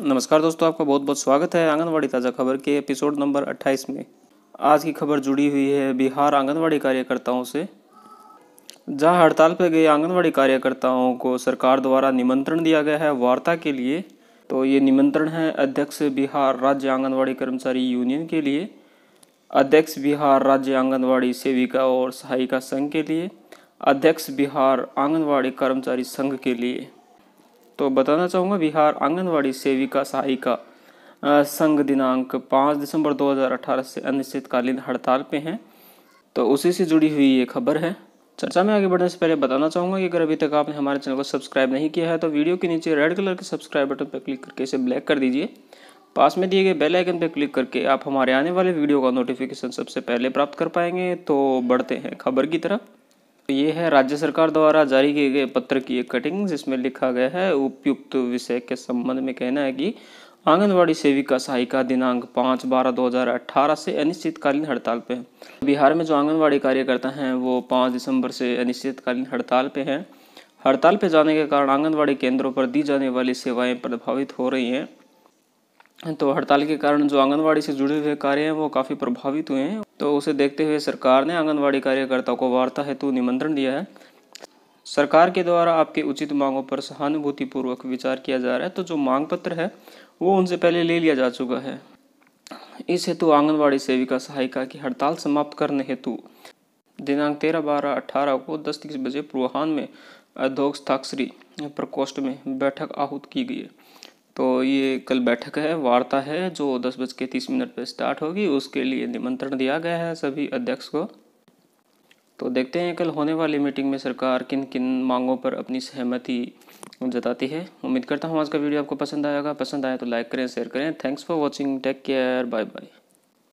नमस्कार दोस्तों आपका बहुत बहुत स्वागत है आंगनवाड़ी ताज़ा खबर के एपिसोड नंबर 28 में आज की खबर जुड़ी हुई है बिहार आंगनवाड़ी कार्यकर्ताओं से जहां हड़ताल पर गए आंगनवाड़ी कार्यकर्ताओं को सरकार द्वारा निमंत्रण दिया गया है वार्ता के लिए तो ये निमंत्रण है अध्यक्ष बिहार राज्य आंगनवाड़ी कर्मचारी यूनियन के लिए अध्यक्ष बिहार राज्य आंगनवाड़ी सेविका और सहायिका संघ के लिए अध्यक्ष बिहार आंगनवाड़ी कर्मचारी संघ के लिए तो बताना चाहूँगा बिहार आंगनवाड़ी सेविका सहायिका संघ दिनांक पाँच दिसंबर 2018 से अनिश्चितकालीन हड़ताल पे हैं तो उसी से जुड़ी हुई ये खबर है चर्चा में आगे बढ़ने से पहले बताना चाहूँगा कि अगर अभी तक आपने हमारे चैनल को सब्सक्राइब नहीं किया है तो वीडियो के नीचे रेड कलर के सब्सक्राइब बटन पर क्लिक करके इसे ब्लैक कर दीजिए पास में दिए गए बेल आइकन पर क्लिक करके आप हमारे आने वाले वीडियो का नोटिफिकेशन सबसे पहले प्राप्त कर पाएंगे तो बढ़ते हैं खबर की तरफ तो ये है राज्य सरकार द्वारा जारी किए गए पत्र की एक कटिंग जिसमें लिखा गया है उपयुक्त विषय के संबंध में कहना है कि आंगनवाड़ी सेविका सहायिका दिनांक पाँच बारह दो हज़ार अट्ठारह से अनिश्चितकालीन हड़ताल पे हैं बिहार में जो आंगनवाड़ी कार्यकर्ता हैं वो पाँच दिसंबर से अनिश्चितकालीन हड़ताल पे हैं हड़ताल पे जाने के कारण आंगनवाड़ी केंद्रों पर दी जाने वाली सेवाएं प्रभावित हो रही हैं तो हड़ताल के कारण जो आंगनवाड़ी से जुड़े हुए कार्य हैं वो काफ़ी प्रभावित हुए हैं तो उसे देखते हुए सरकार ने आंगनबाड़ी कार्यकर्ताओं को वार्ता हेतु निमंत्रण दिया है सरकार के द्वारा आपके उचित मांगों पर सहानुभूतिपूर्वक विचार किया जा रहा है तो जो मांग पत्र है वो उनसे पहले ले लिया जा चुका है इस हेतु आंगनबाड़ी सेविका सहायिका की हड़ताल समाप्त करने हेतु दिनांक तेरह बारह अठारह को दस तीस बजे पूर्वाहान में अध्यक्ष प्रकोष्ठ में बैठक आहूत की गई है तो ये कल बैठक है वार्ता है जो दस बज के तीस मिनट पर स्टार्ट होगी उसके लिए निमंत्रण दिया गया है सभी अध्यक्ष को तो देखते हैं कल होने वाली मीटिंग में सरकार किन किन मांगों पर अपनी सहमति जताती है उम्मीद करता हूँ आज का वीडियो आपको पसंद आएगा पसंद आया तो लाइक करें शेयर करें thanks for watching take care bye bye